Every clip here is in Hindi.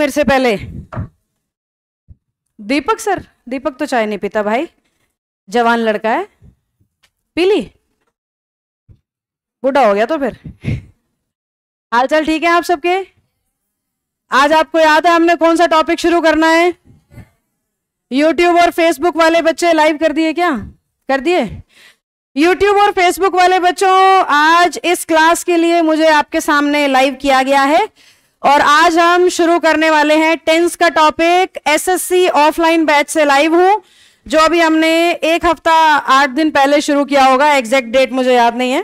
मेरे से पहले दीपक सर दीपक तो चाय नहीं पीता भाई जवान लड़का है पी ली बूढ़ा हो गया तो फिर हाल चाल ठीक है आप सबके आज आपको याद है हमने कौन सा टॉपिक शुरू करना है यूट्यूब और फेसबुक वाले बच्चे लाइव कर दिए क्या कर दिए यूट्यूब और फेसबुक वाले बच्चों आज इस क्लास के लिए मुझे आपके सामने लाइव किया गया है और आज हम शुरू करने वाले हैं टेंस का टॉपिक एसएससी ऑफलाइन बैच से लाइव हूं जो अभी हमने एक हफ्ता आठ दिन पहले शुरू किया होगा एग्जैक्ट डेट मुझे याद नहीं है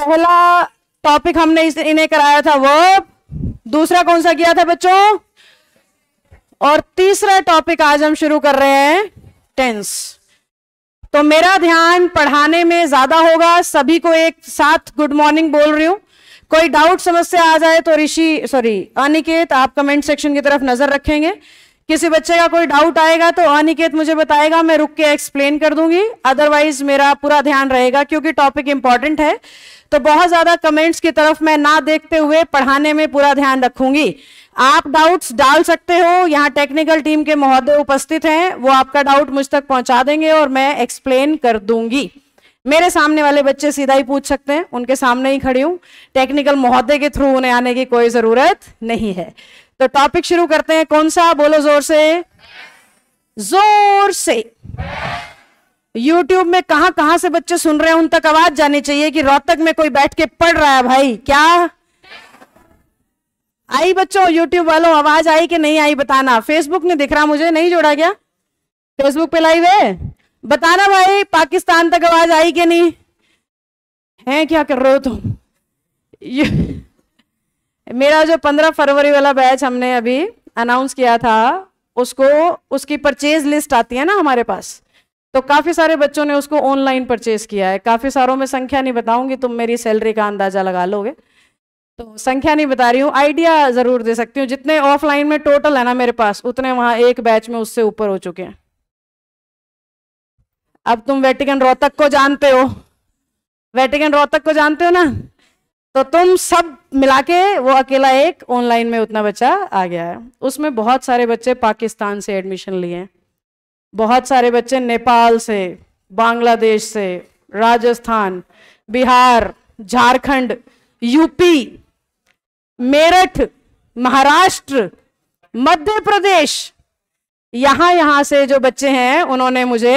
पहला टॉपिक हमने इन्हें कराया था वर्ब दूसरा कौन सा किया था बच्चों और तीसरा टॉपिक आज हम शुरू कर रहे हैं टेंस तो मेरा ध्यान पढ़ाने में ज्यादा होगा सभी को एक साथ गुड मॉर्निंग बोल रही हूं कोई डाउट समस्या आ जाए तो ऋषि सॉरी अनिकेत आप कमेंट सेक्शन की तरफ नजर रखेंगे किसी बच्चे का कोई डाउट आएगा तो अनिकेत मुझे बताएगा मैं रुक के एक्सप्लेन कर दूंगी अदरवाइज मेरा पूरा ध्यान रहेगा क्योंकि टॉपिक इंपॉर्टेंट है तो बहुत ज्यादा कमेंट्स की तरफ मैं ना देखते हुए पढ़ाने में पूरा ध्यान रखूंगी आप डाउट्स डाल सकते हो यहाँ टेक्निकल टीम के महोदय उपस्थित हैं वो आपका डाउट मुझ तक पहुंचा देंगे और मैं एक्सप्लेन कर दूंगी मेरे सामने वाले बच्चे सीधा ही पूछ सकते हैं उनके सामने ही खड़ी हूं टेक्निकल महोदय के थ्रू उन्हें आने की कोई ज़रूरत नहीं है तो टॉपिक शुरू करते हैं कौन सा बोलो जोर से जोर से यूट्यूब में कहां कहां से बच्चे सुन रहे हैं उन तक आवाज जानी चाहिए कि रोहतक में कोई बैठ के पढ़ रहा है भाई क्या आई बच्चों यूट्यूब वालों आवाज आई कि नहीं आई बताना फेसबुक ने दिख रहा मुझे नहीं जोड़ा गया फेसबुक पे लाइव है बताना भाई पाकिस्तान तक आवाज आई कि नहीं है क्या कर रहे हो तुम ये मेरा जो पंद्रह फरवरी वाला बैच हमने अभी अनाउंस किया था उसको उसकी परचेज लिस्ट आती है ना हमारे पास तो काफ़ी सारे बच्चों ने उसको ऑनलाइन परचेज किया है काफ़ी सारों में संख्या नहीं बताऊंगी तुम मेरी सैलरी का अंदाज़ा लगा लोगे तो संख्या नहीं बता रही हूँ आइडिया ज़रूर दे सकती हूँ जितने ऑफलाइन में टोटल है ना मेरे पास उतने वहां एक बैच में उससे ऊपर हो चुके हैं अब तुम वेटिकन रोहतक को जानते हो वेटिकन रोहतक को जानते हो ना तो तुम सब मिला के वो अकेला एक ऑनलाइन में उतना बच्चा आ गया है उसमें बहुत सारे बच्चे पाकिस्तान से एडमिशन लिए हैं बहुत सारे बच्चे नेपाल से बांग्लादेश से राजस्थान बिहार झारखंड यूपी मेरठ महाराष्ट्र मध्य प्रदेश यहां यहां से जो बच्चे हैं उन्होंने मुझे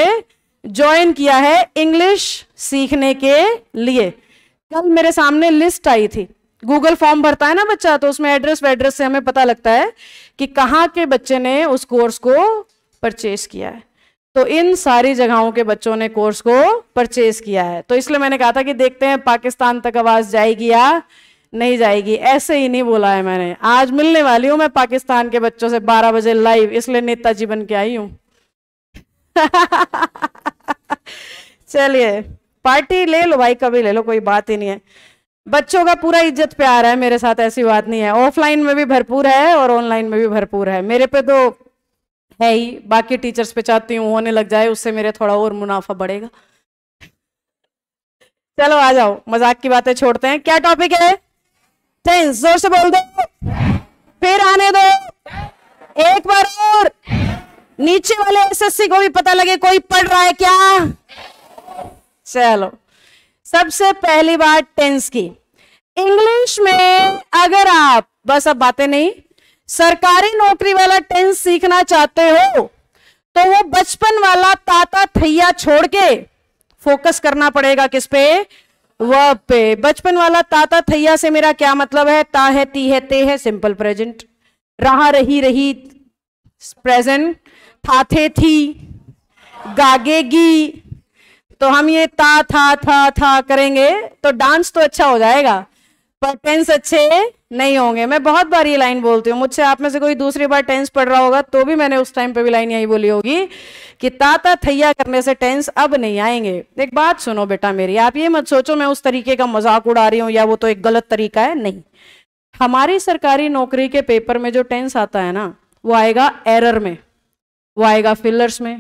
ज्वाइन किया है इंग्लिश सीखने के लिए कल मेरे सामने लिस्ट आई थी गूगल फॉर्म भरता है ना बच्चा तो उसमें एड्रेस वेड्रेस से हमें पता लगता है कि कहाँ के बच्चे ने उस कोर्स को परचेस किया है तो इन सारी जगहों के बच्चों ने कोर्स को परचेस किया है तो इसलिए मैंने कहा था कि देखते हैं पाकिस्तान तक आवाज जाएगी या नहीं जाएगी ऐसे ही नहीं बोला है मैंने आज मिलने वाली हूँ मैं पाकिस्तान के बच्चों से 12 बजे लाइव इसलिए नेताजी बन के आई हूँ चलिए पार्टी ले लो भाई कभी ले लो कोई बात ही नहीं है बच्चों का पूरा इज्जत प्यार है मेरे साथ ऐसी बात नहीं है ऑफलाइन में भी भरपूर है और ऑनलाइन में भी भरपूर है मेरे पे तो है ही बाकी टीचर्स पे चाहती हूँ होने लग जाए उससे मेरे थोड़ा और मुनाफा बढ़ेगा चलो आ जाओ मजाक की बातें छोड़ते हैं क्या टॉपिक है टेंस जोर से बोल दो फिर आने दो एक बार और नीचे वाले एसएससी को भी पता लगे कोई पढ़ रहा है क्या चलो सबसे पहली बात टेंस की इंग्लिश में अगर आप बस अब बातें नहीं सरकारी नौकरी वाला टेंस सीखना चाहते हो तो वो बचपन वाला ताता थैया छोड़ के फोकस करना पड़ेगा किस पे वह पे बचपन वाला ताता थैया से मेरा क्या मतलब है ता है ती है ते है सिंपल प्रेजेंट रहा रही रही प्रेजेंट थाथे थी गागेगी तो हम ये ता था था था करेंगे तो डांस तो अच्छा हो जाएगा पर टेंस अच्छे नहीं होंगे मैं बहुत बार ये लाइन बोलती हूँ मुझसे आप में से कोई दूसरी बार टेंस पढ़ रहा होगा तो भी मैंने उस टाइम पे भी लाइन यही बोली होगी कि ताता थैया करने से टेंस अब नहीं आएंगे एक बात सुनो बेटा मेरी आप ये मत सोचो मैं उस तरीके का मजाक उड़ा रही हूँ या वो तो एक गलत तरीका है नहीं हमारी सरकारी नौकरी के पेपर में जो टेंस आता है ना वो आएगा एरर में वो आएगा फिलर्स में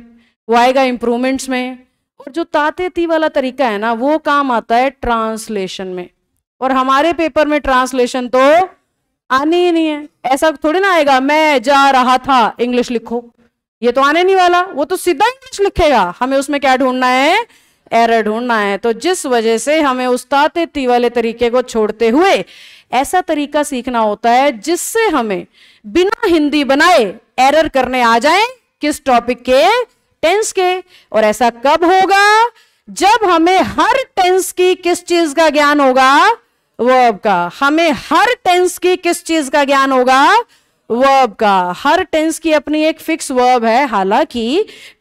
वो आएगा इम्प्रूवमेंट्स में और जो तातेती वाला तरीका है ना वो काम आता है ट्रांसलेशन में और हमारे पेपर में ट्रांसलेशन तो आनी ही नहीं है ऐसा थोड़ी ना आएगा मैं जा रहा था इंग्लिश लिखो ये तो आने नहीं वाला वो तो सीधा इंग्लिश लिखेगा हमें उसमें क्या ढूंढना है एरर ढूंढना है तो जिस वजह से हमें ताते ती वाले तरीके को छोड़ते हुए ऐसा तरीका सीखना होता है जिससे हमें बिना हिंदी बनाए एरर करने आ जाए किस टॉपिक के टेंस के और ऐसा कब होगा जब हमें हर टेंस की किस चीज का ज्ञान होगा वर्ब का हमें हर टेंस की किस चीज का ज्ञान होगा वर्ब का हर टेंस की अपनी एक फिक्स वर्ब है हालांकि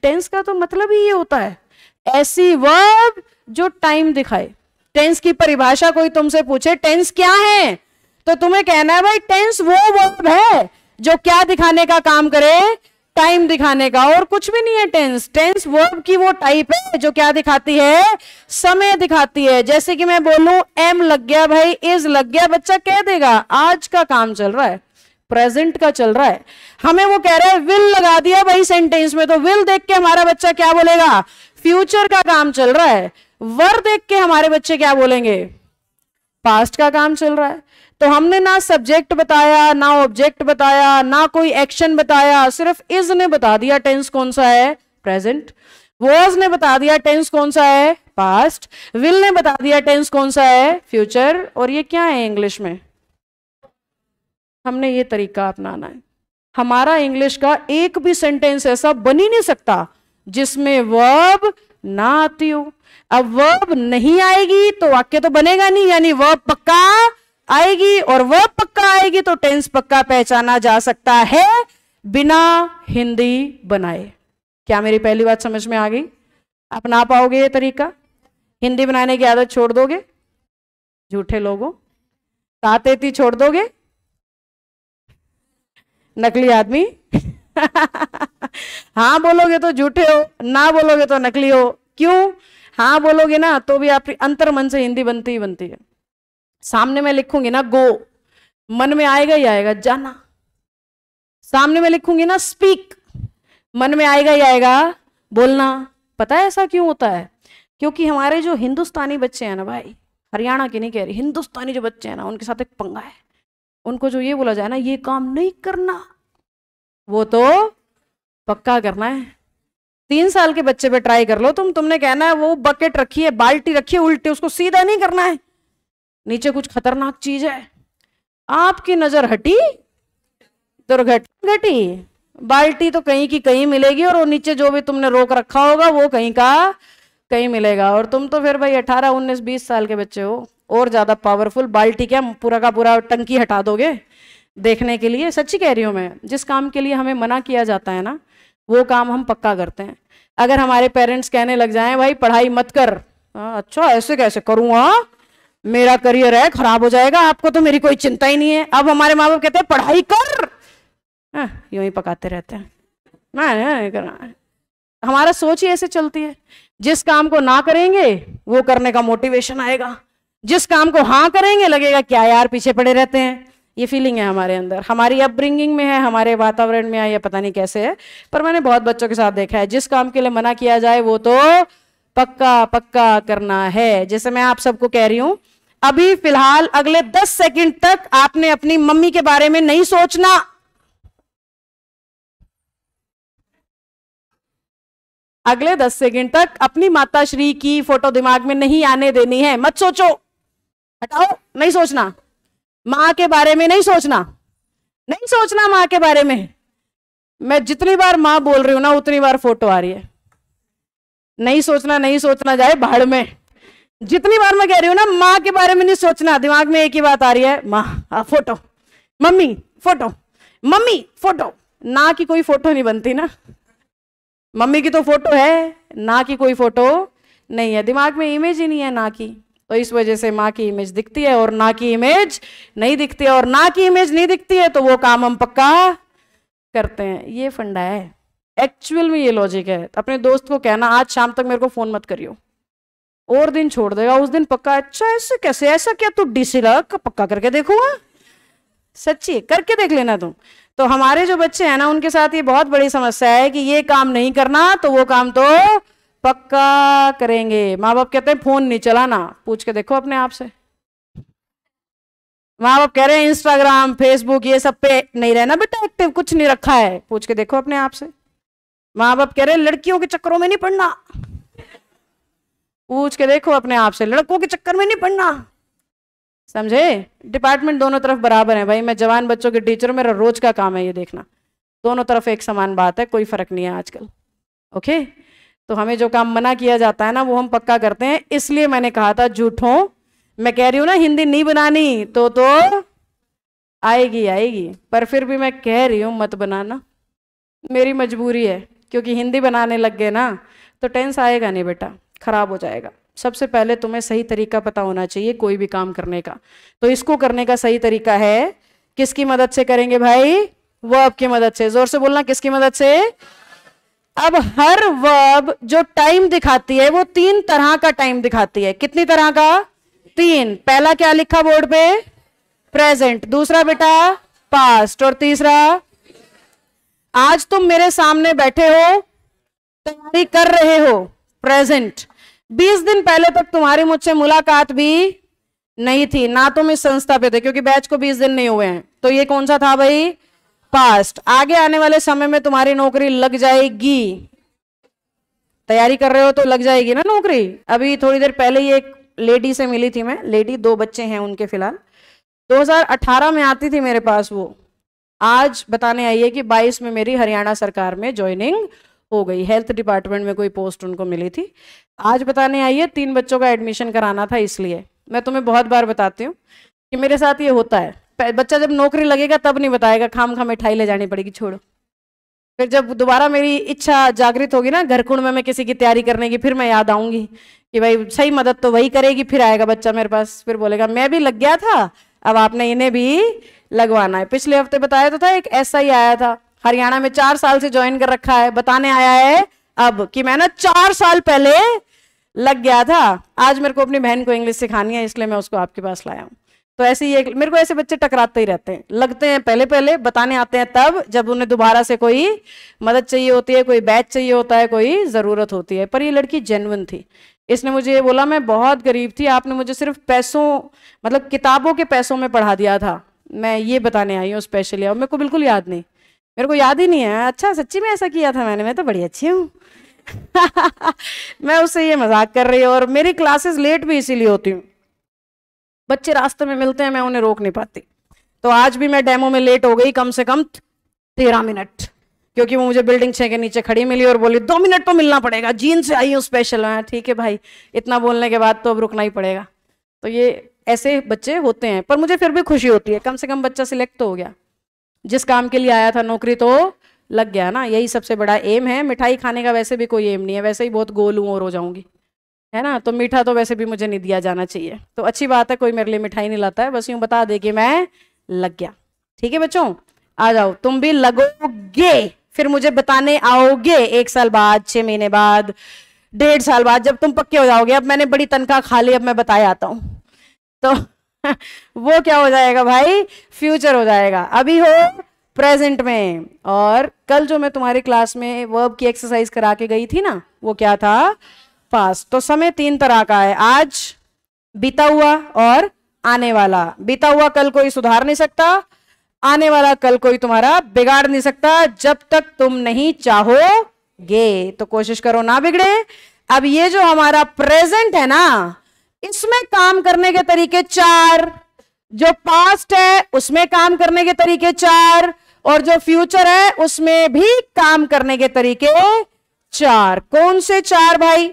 टेंस का तो मतलब ही ये होता है ऐसी वर्ब जो टाइम दिखाए टेंस की परिभाषा कोई तुमसे पूछे टेंस क्या है तो तुम्हें कहना है भाई टेंस वो वर्ब है जो क्या दिखाने का काम करे टाइम दिखाने का और कुछ भी नहीं है टेंस टेंस वर्ब की वो टाइप है जो क्या दिखाती है समय दिखाती है जैसे कि मैं बोलूं एम लग गया भाई इज लग गया बच्चा कह देगा आज का काम चल रहा है प्रेजेंट का चल रहा है हमें वो कह रहा है विल लगा दिया भाई सेंटेंस में तो विल देख के हमारा बच्चा क्या बोलेगा फ्यूचर का काम चल रहा है वर देख के हमारे बच्चे क्या बोलेंगे पास्ट का काम चल रहा है तो हमने ना सब्जेक्ट बताया ना ऑब्जेक्ट बताया ना कोई एक्शन बताया सिर्फ इज ने बता दिया टेंस कौन सा है प्रेजेंट वॉज ने बता दिया टेंस कौन सा है पास्ट विल ने बता दिया टेंस कौन सा है फ्यूचर और ये क्या है इंग्लिश में हमने ये तरीका अपनाना है हमारा इंग्लिश का एक भी सेंटेंस ऐसा बन ही नहीं सकता जिसमें वर्ब ना आती हो अब वर्ब नहीं आएगी तो वाक्य तो बनेगा नहीं यानी वर्ब पक्का आएगी और वह पक्का आएगी तो टेंस पक्का पहचाना जा सकता है बिना हिंदी बनाए क्या मेरी पहली बात समझ में आ गई अपना पाओगे ये तरीका हिंदी बनाने की आदत छोड़ दोगे झूठे लोगों ती छोड़ दोगे नकली आदमी हाँ बोलोगे तो झूठे हो ना बोलोगे तो नकली हो क्यों हाँ बोलोगे ना तो भी आपकी अंतर मन से हिंदी बनती ही बनती है सामने में लिखूंगी ना गो मन में आएगा ही आएगा जाना सामने में लिखूंगी ना स्पीक मन में आएगा ही आएगा बोलना पता है ऐसा क्यों होता है क्योंकि हमारे जो हिंदुस्तानी बच्चे हैं ना भाई हरियाणा की नहीं कह रही हिंदुस्तानी जो बच्चे हैं ना उनके साथ एक पंगा है उनको जो ये बोला जाए ना ये काम नहीं करना वो तो पक्का करना है तीन साल के बच्चे पे ट्राई कर लो तुम तुमने कहना है वो बकेट रखी है बाल्टी रखी है उल्टी उसको सीधा नहीं करना है नीचे कुछ खतरनाक चीज है आपकी नजर हटी दुर्घटना घटी बाल्टी तो कहीं की कहीं मिलेगी और वो नीचे जो भी तुमने रोक रखा होगा वो कहीं का कहीं मिलेगा और तुम तो फिर भाई अठारह उन्नीस बीस साल के बच्चे हो और ज्यादा पावरफुल बाल्टी क्या पूरा का पूरा टंकी हटा दोगे देखने के लिए सच्ची कह रही हूँ मैं जिस काम के लिए हमें मना किया जाता है ना वो काम हम पक्का करते हैं अगर हमारे पेरेंट्स कहने लग जाएं भाई पढ़ाई मत कर आ, हाँ, अच्छा ऐसे कैसे करूँ हाँ मेरा करियर है खराब हो जाएगा आपको तो मेरी कोई चिंता ही नहीं है अब हमारे माँ बाप कहते हैं पढ़ाई कर हाँ, यूं ही पकाते रहते हैं ना हाँ, ना। हाँ, हमारा सोच ही ऐसे चलती है जिस काम को ना करेंगे वो करने का मोटिवेशन आएगा जिस काम को हाँ करेंगे लगेगा क्या यार पीछे पड़े रहते हैं ये फीलिंग है हमारे अंदर हमारी अपब्रिंगिंग में है हमारे वातावरण में है या पता नहीं कैसे है पर मैंने बहुत बच्चों के साथ देखा है जिस काम के लिए मना किया जाए वो तो पक्का पक्का करना है जैसे मैं आप सबको कह रही हूं अभी फिलहाल अगले दस सेकंड तक आपने अपनी मम्मी के बारे में नहीं सोचना अगले दस सेकंड तक अपनी माता श्री की फोटो दिमाग में नहीं आने देनी है मत सोचो हटाओ नहीं सोचना मां के बारे में नहीं सोचना नहीं सोचना मां के बारे में मैं जितनी बार मां बोल रही हूं ना उतनी बार फोटो आ रही है नहीं सोचना नहीं सोचना जाए भाड़ में जितनी बार मैं कह रही हूं ना माँ के बारे में नहीं सोचना दिमाग में एक ही बात आ रही है माँ photo mummy photo mummy photo ना की कोई फोटो नहीं बनती ना मम्मी की तो फोटो है ना की कोई फोटो नहीं है दिमाग में इमेज ही नहीं है ना की तो इस वजह से माँ की इमेज दिखती है और ना की इमेज नहीं दिखती है और ना की इमेज नहीं दिखती है तो वो काम हम पक्का करते हैं ये फंडा है एक्चुअल में ये लॉजिक है अपने दोस्त को कहना आज शाम तक मेरे को फोन मत करियो और दिन छोड़ देगा उस दिन पक्का अच्छा ऐसे कैसे ऐसा क्या तू डीसीला पक्का करके देखूंगा सच्ची करके देख लेना तुम तो हमारे जो बच्चे हैं ना उनके साथ ये बहुत बड़ी समस्या है कि ये काम नहीं करना तो वो काम तो पक्का करेंगे माँ बाप कहते हैं फोन नहीं चलाना पूछ के देखो अपने आप से माँ बाप कह रहे हैं इंस्टाग्राम फेसबुक ये सब पे नहीं रहना बेटा एक्टिव कुछ नहीं रखा है पूछ के देखो अपने आप से माँ बाप कह रहे हैं लड़कियों के चक्करों में नहीं पढ़ना पूछ के देखो अपने आप से लड़कों के चक्कर में नहीं पढ़ना समझे डिपार्टमेंट दोनों तरफ बराबर है भाई मैं जवान बच्चों के टीचर मेरा रोज का काम है ये देखना दोनों तरफ एक समान बात है कोई फर्क नहीं है आजकल ओके तो हमें जो काम मना किया जाता है ना वो हम पक्का करते हैं इसलिए मैंने कहा था झूठों मैं कह रही हूं ना हिंदी नहीं बनानी तो तो आएगी आएगी पर फिर भी मैं कह रही हूं मत बनाना मेरी मजबूरी है क्योंकि हिंदी बनाने लग गए ना तो टेंस आएगा नहीं बेटा खराब हो जाएगा सबसे पहले तुम्हें सही तरीका पता होना चाहिए कोई भी काम करने का तो इसको करने का सही तरीका है किसकी मदद से करेंगे भाई वर्ब की मदद से जोर से बोलना किसकी मदद से अब हर वर्ब जो टाइम दिखाती है वो तीन तरह का टाइम दिखाती है कितनी तरह का तीन पहला क्या लिखा बोर्ड पे प्रेजेंट दूसरा बेटा पास्ट और तीसरा आज तुम मेरे सामने बैठे हो तैयारी कर रहे हो प्रेजेंट 20 दिन पहले तक तुम्हारी मुझसे मुलाकात भी नहीं थी ना तुम इस संस्था पे थे क्योंकि बैच को 20 दिन नहीं हुए हैं तो ये कौन सा था भाई पास्ट आगे आने वाले समय में तुम्हारी नौकरी लग जाएगी तैयारी कर रहे हो तो लग जाएगी ना नौकरी अभी थोड़ी देर पहले ही एक लेडी से मिली थी मैं लेडी दो बच्चे हैं उनके फिलहाल 2018 में आती थी मेरे पास वो आज बताने आई है कि 22 में मेरी हरियाणा सरकार में ज्वाइनिंग हो गई हेल्थ डिपार्टमेंट में कोई पोस्ट उनको मिली थी आज बताने आई है तीन बच्चों का एडमिशन कराना था इसलिए मैं तुम्हें बहुत बार बताती हूँ कि मेरे साथ ये होता है बच्चा जब नौकरी लगेगा तब नहीं बताएगा खाम खाम मिठाई ले जानी पड़ेगी छोड़ो फिर जब दोबारा मेरी इच्छा जागृत होगी ना घर कुंड में मैं किसी की तैयारी करने की फिर मैं याद आऊंगी कि भाई सही मदद तो वही करेगी फिर आएगा बच्चा मेरे पास फिर बोलेगा मैं भी लग गया था अब आपने इन्हें भी लगवाना है पिछले हफ्ते बताया तो था एक ऐसा ही आया था हरियाणा में चार साल से ज्वाइन कर रखा है बताने आया है अब कि मैं ना चार साल पहले लग गया था आज मेरे को अपनी बहन को इंग्लिश सिखानी है इसलिए मैं उसको आपके पास लाया हूँ तो ऐसे ही एक मेरे को ऐसे बच्चे टकराते ही रहते हैं लगते हैं पहले पहले बताने आते हैं तब जब उन्हें दोबारा से कोई मदद चाहिए होती है कोई बैच चाहिए होता है कोई ज़रूरत होती है पर ये लड़की जेनवन थी इसने मुझे ये बोला मैं बहुत गरीब थी आपने मुझे सिर्फ पैसों मतलब किताबों के पैसों में पढ़ा दिया था मैं ये बताने आई हूँ स्पेशली और मेरे को बिल्कुल याद नहीं मेरे को याद ही नहीं है अच्छा सच्ची में ऐसा किया था मैंने मैं तो बड़ी अच्छी हूँ मैं उससे ये मजाक कर रही हूँ और मेरी क्लासेस लेट भी इसीलिए होती हूँ बच्चे रास्ते में मिलते हैं मैं उन्हें रोक नहीं पाती तो आज भी मैं डेमो में लेट हो गई कम से कम तेरह मिनट क्योंकि वो मुझे बिल्डिंग छः के नीचे खड़ी मिली और बोली दो मिनट तो मिलना पड़ेगा जीन से आई हूँ स्पेशल हाँ, ठीक है भाई इतना बोलने के बाद तो अब रुकना ही पड़ेगा तो ये ऐसे बच्चे होते हैं पर मुझे फिर भी खुशी होती है कम से कम बच्चा सिलेक्ट तो हो गया जिस काम के लिए आया था नौकरी तो लग गया ना यही सबसे बड़ा एम है मिठाई खाने का वैसे भी कोई एम नहीं है वैसे ही बहुत गोल हूँ और हो जाऊँगी है ना तो मीठा तो वैसे भी मुझे नहीं दिया जाना चाहिए तो अच्छी बात है कोई मेरे लिए मिठाई नहीं लाता है बस यूँ बता दे कि मैं लग गया ठीक है बच्चों आ जाओ तुम भी लगोगे फिर मुझे बताने आओगे एक साल बाद छः महीने बाद डेढ़ साल बाद जब तुम पक्के हो जाओगे अब मैंने बड़ी तनख्वाह खा ली अब मैं बताया आता हूँ तो वो क्या हो जाएगा भाई फ्यूचर हो जाएगा अभी हो प्रेजेंट में और कल जो मैं तुम्हारी क्लास में वर्ब की एक्सरसाइज करा के गई थी ना वो क्या था पास तो समय तीन तरह का है आज बीता हुआ और आने वाला बीता हुआ कल कोई सुधार नहीं सकता आने वाला कल कोई तुम्हारा बिगाड़ नहीं सकता जब तक तुम नहीं चाहोगे तो कोशिश करो ना बिगड़े अब ये जो हमारा प्रेजेंट है ना इसमें काम करने के तरीके चार जो पास्ट है उसमें काम करने के तरीके चार और जो फ्यूचर है उसमें भी काम करने के तरीके चार कौन से चार भाई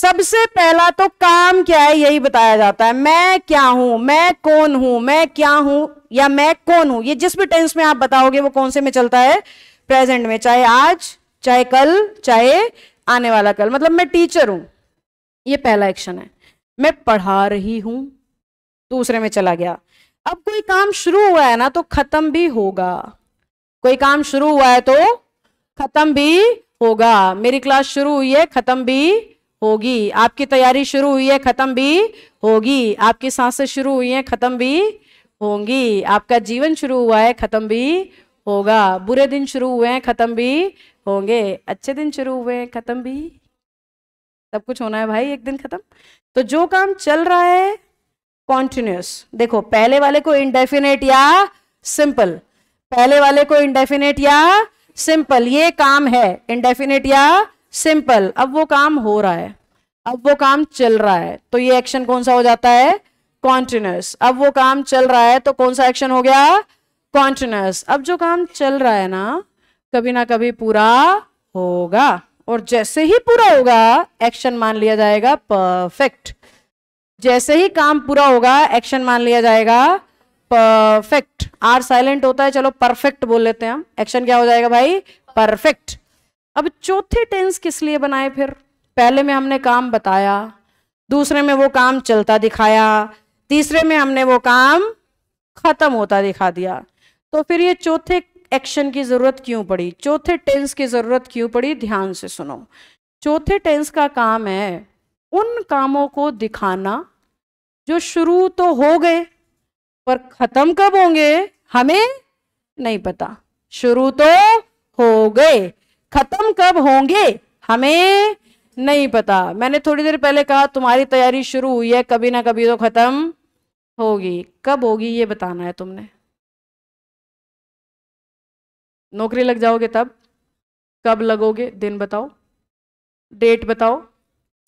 सबसे पहला तो काम क्या है यही बताया जाता है मैं क्या हूं मैं कौन हूं मैं क्या हूं या मैं कौन हूं ये जिस भी टेंस में आप बताओगे वो कौन से में चलता है प्रेजेंट में चाहे आज चाहे कल चाहे आने वाला कल मतलब मैं टीचर हूं ये पहला एक्शन है मैं पढ़ा रही हूं दूसरे में चला गया अब कोई काम शुरू हुआ है ना तो खत्म भी होगा कोई काम शुरू हुआ है तो खत्म भी होगा मेरी क्लास शुरू हुई है खत्म भी होगी आपकी तैयारी शुरू हुई है खत्म भी होगी आपकी सांसें शुरू हुई हैं खत्म भी होंगी आपका जीवन शुरू हुआ है खत्म भी होगा बुरे दिन शुरू हुए हैं खत्म भी होंगे अच्छे दिन शुरू हुए हैं खत्म भी सब कुछ होना है भाई एक दिन खत्म तो जो काम चल रहा है कॉन्टिन्यूस देखो पहले वाले को इंडेफिनेट या सिंपल पहले वाले को इंडेफिनेट या सिंपल ये काम है इंडेफिनेट या सिंपल अब वो काम हो रहा है अब वो काम चल रहा है तो ये एक्शन कौन सा हो जाता है कॉन्टिन्यूस अब वो काम चल रहा है तो कौन सा एक्शन हो गया कॉन्टिन्यूस अब जो काम चल रहा है ना कभी ना कभी पूरा होगा और जैसे ही पूरा होगा एक्शन मान लिया जाएगा परफेक्ट जैसे ही काम पूरा होगा एक्शन मान लिया जाएगा परफेक्ट आर साइलेंट होता है चलो परफेक्ट बोल लेते हैं हम एक्शन क्या हो जाएगा भाई परफेक्ट अब चौथे टेंस किस लिए बनाए फिर पहले में हमने काम बताया दूसरे में वो काम चलता दिखाया तीसरे में हमने वो काम खत्म होता दिखा दिया तो फिर ये चौथे एक्शन की ज़रूरत क्यों पड़ी चौथे टेंस की ज़रूरत क्यों पड़ी ध्यान से सुनो चौथे टेंस का काम है उन कामों को दिखाना जो शुरू तो हो गए पर ख़त्म कब होंगे हमें नहीं पता शुरू तो हो गए ख़त्म कब होंगे हमें नहीं पता मैंने थोड़ी देर पहले कहा तुम्हारी तैयारी शुरू हुई है कभी ना कभी तो ख़त्म होगी कब होगी ये बताना है तुमने नौकरी लग जाओगे तब कब लगोगे दिन बताओ डेट बताओ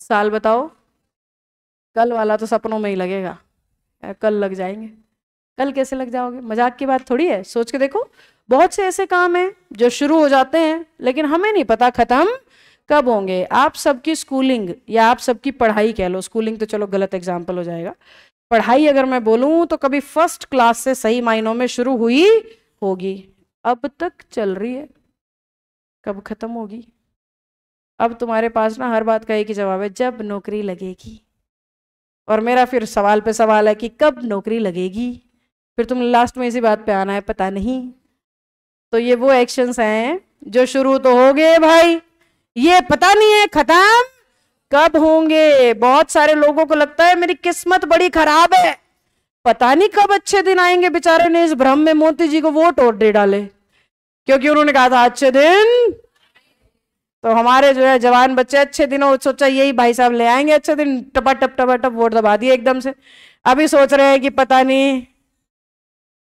साल बताओ कल वाला तो सपनों में ही लगेगा कल लग जाएंगे कल कैसे लग जाओगे मजाक की बात थोड़ी है सोच के देखो बहुत से ऐसे काम हैं जो शुरू हो जाते हैं लेकिन हमें नहीं पता ख़त्म कब होंगे आप सबकी स्कूलिंग या आप सबकी पढ़ाई कह लो स्कूलिंग तो चलो गलत एग्जाम्पल हो जाएगा पढ़ाई अगर मैं बोलूँ तो कभी फर्स्ट क्लास से सही मायनों में शुरू हुई होगी अब तक चल रही है कब खत्म होगी अब तुम्हारे पास ना हर बात का एक ही जवाब है जब नौकरी लगेगी और मेरा फिर सवाल पे सवाल है कि कब नौकरी लगेगी फिर तुम लास्ट में इसी बात पे आना है पता नहीं तो ये वो एक्शंस हैं जो शुरू तो हो गए भाई ये पता नहीं है खत्म कब होंगे बहुत सारे लोगों को लगता है मेरी किस्मत बड़ी खराब है पता नहीं कब अच्छे दिन आएंगे बेचारे ने इस भ्रम में मोती जी को वोट और दे डाले क्योंकि उन्होंने कहा था अच्छे दिन तो हमारे जो है जवान बच्चे अच्छे दिनों सोचा यही भाई साहब ले आएंगे अच्छे दिन टपा टप टपा टप वोट दबा दिए एकदम से अभी सोच रहे हैं कि पता नहीं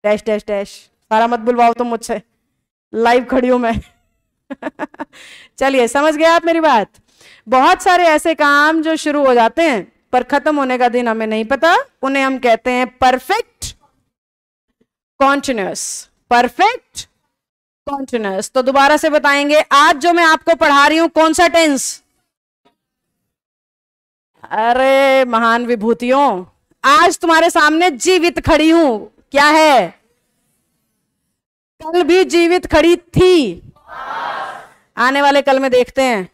डैश डैश डैश सारा मत बुलवाओ तुम मुझसे लाइव खड़ी हूं मैं चलिए समझ गए आप मेरी बात बहुत सारे ऐसे काम जो शुरू हो जाते हैं पर खत्म होने का दिन हमें नहीं पता उन्हें हम कहते हैं परफेक्ट कॉन्टिन्यूस परफेक्ट कॉन्टिन्यूस तो दोबारा से बताएंगे आज जो मैं आपको पढ़ा रही हूं कौन सा टेंस अरे महान विभूतियों आज तुम्हारे सामने जीवित खड़ी हूं क्या है कल भी जीवित खड़ी थी आने वाले कल में देखते हैं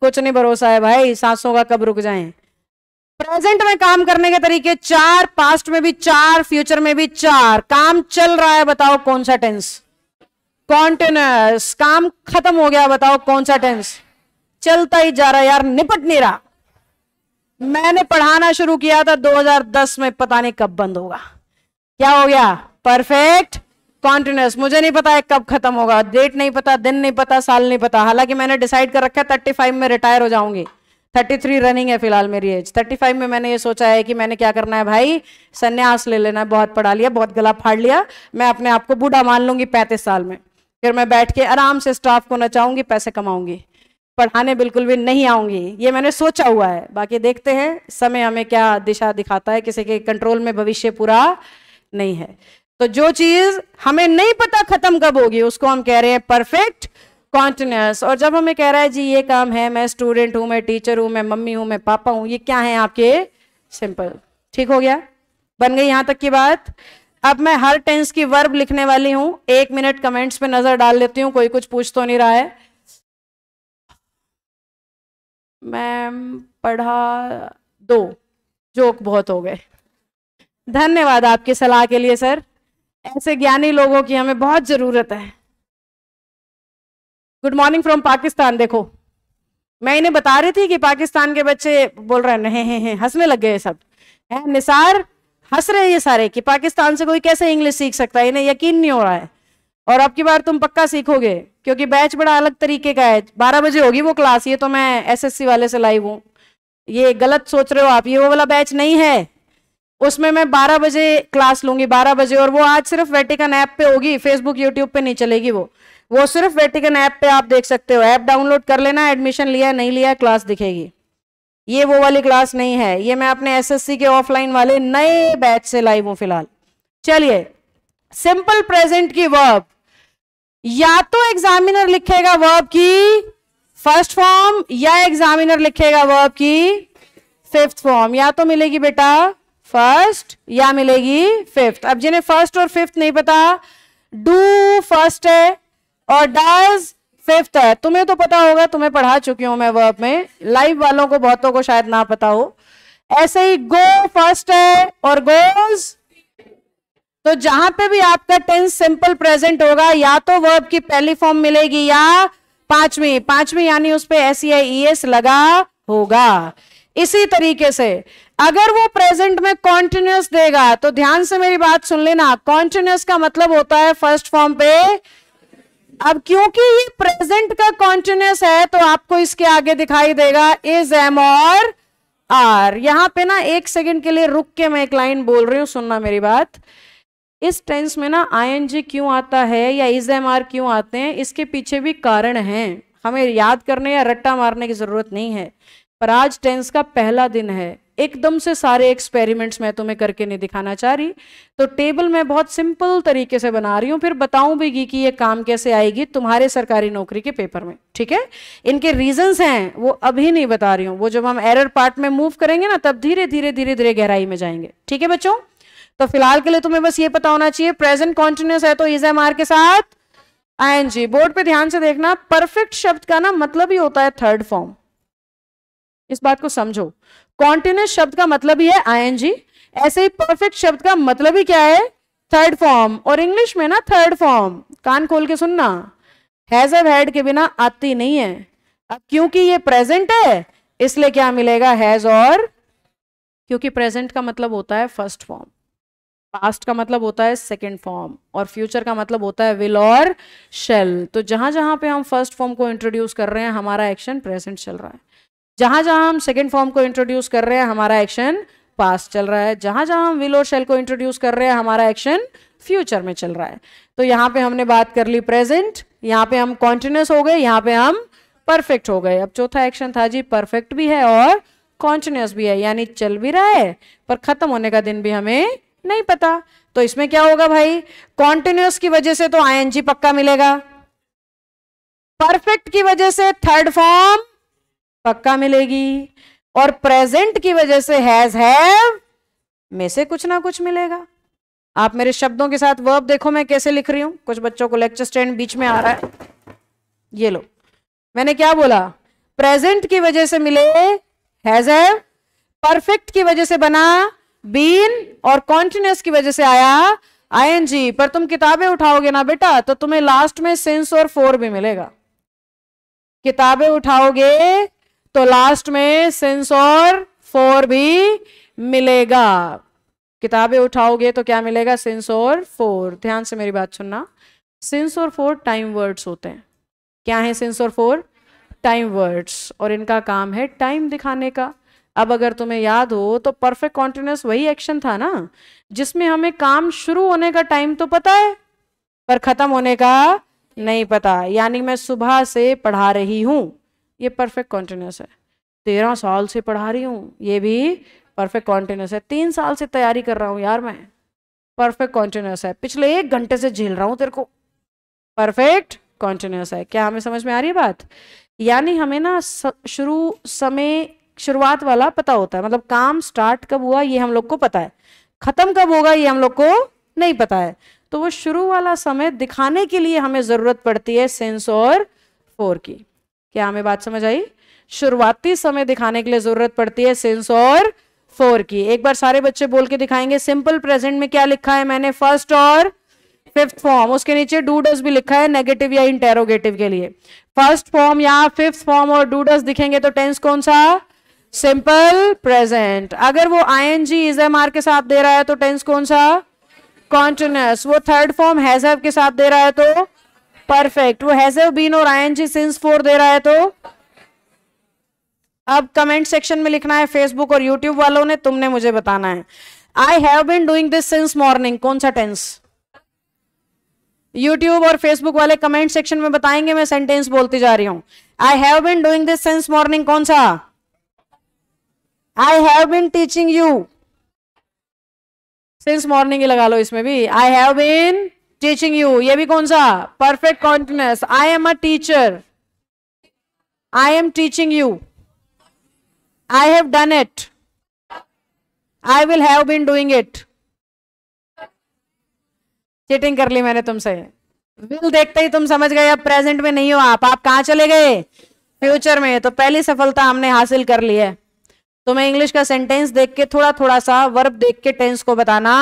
कुछ नहीं भरोसा है भाई सांसों का कब रुक जाएं प्रेजेंट में काम करने के तरीके चार पास्ट में भी चार फ्यूचर में भी चार काम चल रहा है बताओ कौन सा टेंस कॉन्टिन्यूस काम खत्म हो गया बताओ कौन सा टेंस चलता ही जा रहा यार निपट नहीं रहा मैंने पढ़ाना शुरू किया था 2010 में पता नहीं कब बंद होगा क्या हो गया परफेक्ट कॉन्टिन्यूस मुझे नहीं पता है कब खत्म होगा डेट नहीं पता दिन नहीं पता साल नहीं पता हालांकि मैंने डिसाइड कर रखा है थर्टी में रिटायर हो जाऊंगी 33 रनिंग है फिलहाल मेरी एज थर्टी फाइव में मैंने ये सोचा है कि मैंने क्या करना है भाई संन्यास ले लेना है बहुत पढ़ा लिया बहुत गला फाड़ लिया मैं अपने आप को बूढ़ा मान लूंगी पैंतीस साल में फिर मैं बैठ के आराम से स्टाफ को नचाऊंगी पैसे कमाऊंगी पढ़ाने बिल्कुल भी नहीं आऊंगी ये मैंने सोचा हुआ है बाकी देखते हैं समय हमें क्या दिशा दिखाता है किसी के कंट्रोल में भविष्य पूरा नहीं है तो जो चीज हमें नहीं पता खत्म कब होगी उसको हम कह रहे हैं परफेक्ट कॉन्टिन्यूस और जब हमें कह रहा है जी ये काम है मैं स्टूडेंट हूं मैं टीचर हूं मैं मम्मी हूं मैं पापा हूं ये क्या है आपके सिंपल ठीक हो गया बन गई यहां तक की बात अब मैं हर टेंस की वर्ब लिखने वाली हूं एक मिनट कमेंट्स पे नजर डाल लेती हूँ कोई कुछ पूछ तो नहीं रहा है मैम पढ़ा दो जोक बहुत हो गए धन्यवाद आपकी सलाह के लिए सर ऐसे ज्ञानी लोगों की हमें बहुत ज़रूरत है गुड मॉर्निंग फ्रॉम पाकिस्तान देखो मैं इन्हें बता रही थी कि पाकिस्तान के बच्चे बोल रहे हैं हैं हैं हंसने लग गए सब है निसार हंस रहे ये सारे कि पाकिस्तान से कोई कैसे इंग्लिश सीख सकता है इन्हें यकीन नहीं हो रहा है और अब की बार तुम पक्का सीखोगे क्योंकि बैच बड़ा अलग तरीके का है बारह बजे होगी वो क्लास ये तो मैं एसएससी वाले से लाइव हूँ ये गलत सोच रहे हो आप ये वो वाला बैच नहीं है उसमें मैं बारह बजे क्लास लूंगी बारह बजे और वो आज सिर्फ वेटिकन ऐप पे होगी फेसबुक यूट्यूब पे नहीं चलेगी वो वो सिर्फ वेटिकन ऐप पे आप देख सकते हो ऐप डाउनलोड कर लेना एडमिशन लिया नहीं लिया क्लास दिखेगी ये वो वाली क्लास नहीं है ये मैं अपने एसएससी के ऑफलाइन वाले नए बैच से लाइव हूं फिलहाल चलिए सिंपल प्रेजेंट की वर्ब या तो एग्जामिनर लिखेगा वर्ब की फर्स्ट फॉर्म या एग्जामिनर लिखेगा वर्ब की फिफ्थ फॉर्म या तो मिलेगी बेटा फर्स्ट या मिलेगी फिफ्थ अब जिन्हें फर्स्ट और फिफ्थ नहीं पता डू फर्स्ट है और डाज फिफ्थ है तुम्हें तो पता होगा तुम्हें पढ़ा चुकी हूं मैं वर्ब में लाइव वालों को बहुतों को शायद ना पता हो ऐसे ही गो फर्स्ट है और गोज तो जहां पे भी आपका टेंस सिंपल प्रेजेंट होगा या तो वर्ब की पहली फॉर्म मिलेगी या पांचवी पांचवी यानी उस पर एस ई लगा होगा इसी तरीके से अगर वो प्रेजेंट में कॉन्टिन्यूस देगा तो ध्यान से मेरी बात सुन लेना कॉन्टिन्यूस का मतलब होता है फर्स्ट फॉर्म पे अब क्योंकि ये प्रेजेंट का कॉन्टिन्यूस है तो आपको इसके आगे दिखाई देगा इज एम और आर यहां पे ना एक सेकंड के लिए रुक के मैं एक लाइन बोल रही हूं सुनना मेरी बात इस टेंस में ना आईएनजी क्यों आता है या इज एम आर क्यों आते हैं इसके पीछे भी कारण है हमें याद करने या रट्टा मारने की जरूरत नहीं है पर आज टेंस का पहला दिन है एकदम से सारे एक्सपेरिमेंट्स मैं तुम्हें करके नहीं दिखाना चाह रही तो टेबल मैं बहुत सिंपल तरीके से बना रही हूं फिर बताऊं भी कि ये काम कैसे आएगी तुम्हारे सरकारी नौकरी के पेपर में ठीक है इनके रीजंस हैं वो अभी नहीं बता रही हूं वो जब हम एरर पार्ट में मूव करेंगे ना तब धीरे धीरे धीरे धीरे गहराई में जाएंगे ठीक है बच्चों तो फिलहाल के लिए तुम्हें बस ये पता होना चाहिए प्रेजेंट कॉन्टिन्यूस है तो इज एम के साथ आई बोर्ड पर ध्यान से देखना परफेक्ट शब्द का ना मतलब ही होता है थर्ड फॉर्म इस बात को समझो कॉन्टिन्यूस शब्द का मतलब ही है आई ऐसे ही परफेक्ट शब्द का मतलब ही क्या है थर्ड फॉर्म और इंग्लिश में ना थर्ड फॉर्म कान खोल के सुनना हैज एव हैड के बिना आती नहीं है अब क्योंकि ये प्रेजेंट है इसलिए क्या मिलेगा हैज और क्योंकि प्रेजेंट का मतलब होता है फर्स्ट फॉर्म पास्ट का मतलब होता है सेकेंड फॉर्म और फ्यूचर का मतलब होता है विल और शेल तो जहां जहां पे हम फर्स्ट फॉर्म को इंट्रोड्यूस कर रहे हैं हमारा एक्शन प्रेजेंट चल रहा है जहां जहां हम सेकेंड फॉर्म को इंट्रोड्यूस कर रहे हैं हमारा एक्शन पास चल रहा है जहां जहां हम विलो शेल को इंट्रोड्यूस कर रहे हैं हमारा एक्शन फ्यूचर में चल रहा है तो यहाँ पे हमने बात कर ली प्रेजेंट यहाँ पे हम कॉन्टिन्यूस हो गए यहाँ पे हम परफेक्ट हो गए अब चौथा एक्शन था जी परफेक्ट भी है और कॉन्टिन्यूस भी है यानी चल भी रहा है पर खत्म होने का दिन भी हमें नहीं पता तो इसमें क्या होगा भाई कॉन्टिन्यूस की वजह से तो जी पक्का मिलेगा परफेक्ट की वजह से थर्ड फॉर्म पक्का मिलेगी और प्रेजेंट की वजह से हैज हैव में से कुछ ना कुछ मिलेगा आप मेरे शब्दों के साथ वर्ब देखो मैं कैसे लिख रही हूं कुछ बच्चों को लेक्चर स्टैंड बीच में आ रहा है ये लो मैंने क्या बोला प्रेजेंट की वजह से मिले हैज हैव परफेक्ट की वजह से बना बीन और कॉन्टिन्यूस की वजह से आया आई पर तुम किताबें उठाओगे ना बेटा तो तुम्हें लास्ट में सिंस और फोर भी मिलेगा किताबें उठाओगे तो लास्ट में सेंस और फोर भी मिलेगा किताबें उठाओगे तो क्या मिलेगा सेंस और फोर ध्यान से मेरी बात सुनना सेंस और फोर टाइम वर्ड्स होते हैं क्या है सेंस और फोर टाइम वर्ड्स और इनका काम है टाइम दिखाने का अब अगर तुम्हें याद हो तो परफेक्ट कॉन्टिन्यूस वही एक्शन था ना जिसमें हमें काम शुरू होने का टाइम तो पता है पर खत्म होने का नहीं पता यानी मैं सुबह से पढ़ा रही हूं ये परफेक्ट कॉन्टिन्यूस है तेरह साल से पढ़ा रही हूँ ये भी परफेक्ट कॉन्टिन्यूस है तीन साल से तैयारी कर रहा हूँ यार मैं परफेक्ट कॉन्टिन्यूस है पिछले एक घंटे से झेल रहा हूँ तेरे को परफेक्ट कॉन्टिन्यूस है क्या हमें समझ में आ रही है बात यानी हमें ना शुरू समय शुरुआत वाला पता होता है मतलब काम स्टार्ट कब हुआ ये हम लोग को पता है खत्म कब होगा ये हम लोग को नहीं पता है तो वो शुरू वाला समय दिखाने के लिए हमें ज़रूरत पड़ती है सेंस और फोर की क्या हमें बात समझ आई शुरुआती समय दिखाने के लिए जरूरत पड़ती है सिंस और फोर की एक बार सारे बच्चे बोल के दिखाएंगे सिंपल प्रेजेंट में क्या लिखा है मैंने फर्स्ट और फिफ्थ फॉर्म उसके नीचे डूडस भी लिखा है नेगेटिव या इंटेरोगेटिव के लिए फर्स्ट फॉर्म या फिफ्थ फॉर्म और डूडस दिखेंगे तो टेंस कौन सा सिंपल प्रेजेंट अगर वो I N G is am are के साथ दे रहा है तो टेंस कौन सा कॉन्टिन्यूस वो थर्ड फॉर्म हैज के साथ दे रहा है तो परफेक्ट वो हैज बीन और जी सिंस फोर दे रहा है तो अब कमेंट सेक्शन में लिखना है फेसबुक और यूट्यूब वालों ने तुमने मुझे बताना है I have been doing this since morning कौन सा टेंस यूट्यूब और फेसबुक वाले कमेंट सेक्शन में बताएंगे मैं सेंटेंस बोलती जा रही हूं I have been doing this since morning कौन सा I have been teaching you since morning ही लगा लो इसमें भी I have been teaching you ये भी कौन सा perfect continuous I am a teacher I am teaching you I have done it I will have been doing it cheating कर ली मैंने तुमसे विल देखते ही तुम समझ गए अब प्रेजेंट में नहीं हो आप आप कहाँ चले गए फ्यूचर में तो पहली सफलता हमने हासिल कर ली है तुम्हें इंग्लिश का सेंटेंस देख के थोड़ा थोड़ा सा वर्ब देख के टेंस को बताना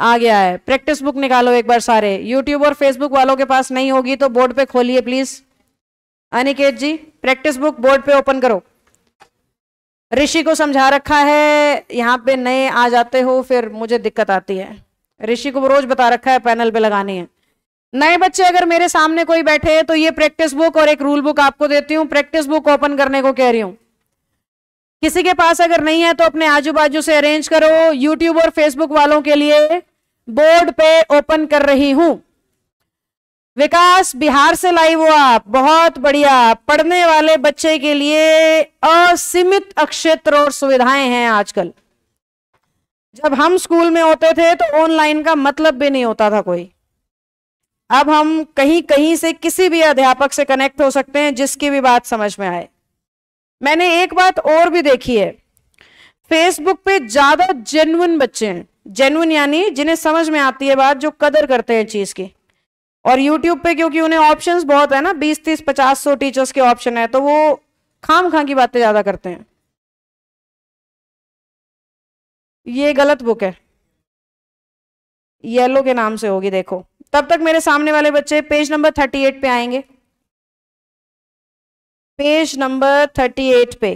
आ गया है प्रैक्टिस बुक निकालो एक बार सारे यूट्यूब और फेसबुक वालों के पास नहीं होगी तो बोर्ड पे खोलिए please Aniket ji practice book board पे ओपन करो ऋषि को समझा रखा है यहाँ पे नए आ जाते हो फिर मुझे दिक्कत आती है ऋषि को रोज बता रखा है पैनल पे लगानी है नए बच्चे अगर मेरे सामने कोई बैठे तो ये प्रैक्टिस बुक और एक रूल बुक आपको देती हूँ प्रैक्टिस बुक ओपन करने को कह रही हूँ किसी के पास अगर नहीं है तो अपने आजू बाजू से अरेंज करो यूट्यूब और फेसबुक वालों के लिए बोर्ड पे ओपन कर रही हूं विकास बिहार से लाइव हो आप बहुत बढ़िया पढ़ने वाले बच्चे के लिए असीमित अक्षेत्र और सुविधाएं हैं आजकल जब हम स्कूल में होते थे तो ऑनलाइन का मतलब भी नहीं होता था कोई अब हम कहीं कहीं से किसी भी अध्यापक से कनेक्ट हो सकते हैं जिसकी भी बात समझ में आए मैंने एक बात और भी देखी है फेसबुक पे ज्यादा जेनुअन बच्चे हैं जेनुअन यानी जिन्हें समझ में आती है बात जो कदर करते हैं चीज की और यूट्यूब पे क्योंकि उन्हें ऑप्शंस बहुत है ना बीस तीस पचास सौ टीचर्स के ऑप्शन है तो वो खाम खां की बातें ज्यादा करते हैं ये गलत बुक है येलो के नाम से होगी देखो तब तक मेरे सामने वाले बच्चे पेज नंबर थर्टी एट पे आएंगे पेज नंबर 38 पे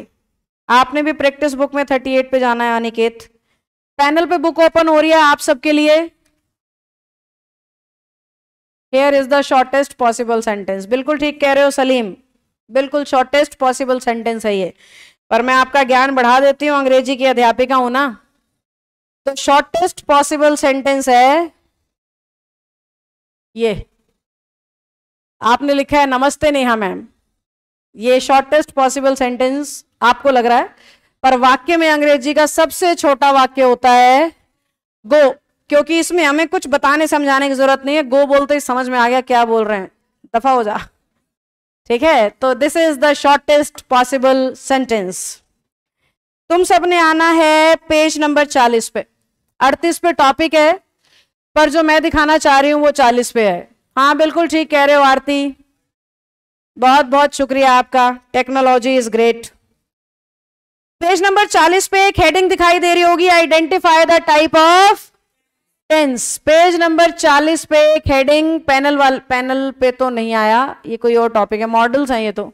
आपने भी प्रैक्टिस बुक में 38 पे जाना है अनिकेत पैनल पे बुक ओपन हो रही है आप सबके लिए here is the shortest possible sentence बिल्कुल ठीक कह रहे हो सलीम बिल्कुल शॉर्टेस्ट पॉसिबल सेंटेंस है ये पर मैं आपका ज्ञान बढ़ा देती हूँ अंग्रेजी की अध्यापिका हूं ना तो शॉर्टेस्ट पॉसिबल सेंटेंस है ये आपने लिखा है नमस्ते नेहा मैम ये शॉर्टेस्ट पॉसिबल सेंटेंस आपको लग रहा है पर वाक्य में अंग्रेजी का सबसे छोटा वाक्य होता है गो क्योंकि इसमें हमें कुछ बताने समझाने की जरूरत नहीं है गो बोलते ही समझ में आ गया क्या बोल रहे हैं दफा हो जा ठीक है तो this is the shortest possible sentence तुम सबने आना है पेज नंबर चालीस पे अड़तीस पे टॉपिक है पर जो मैं दिखाना चाह रही हूं वो चालीस पे है हाँ बिल्कुल ठीक कह रहे हो आरती बहुत बहुत शुक्रिया आपका technology is great page number 40 पे एक हेडिंग दिखाई दे रही होगी identify the type of tense page number 40 पे एक हेडिंग पैनल वाल पैनल पे तो नहीं आया ये कोई और टॉपिक है मॉडल्स हैं ये तो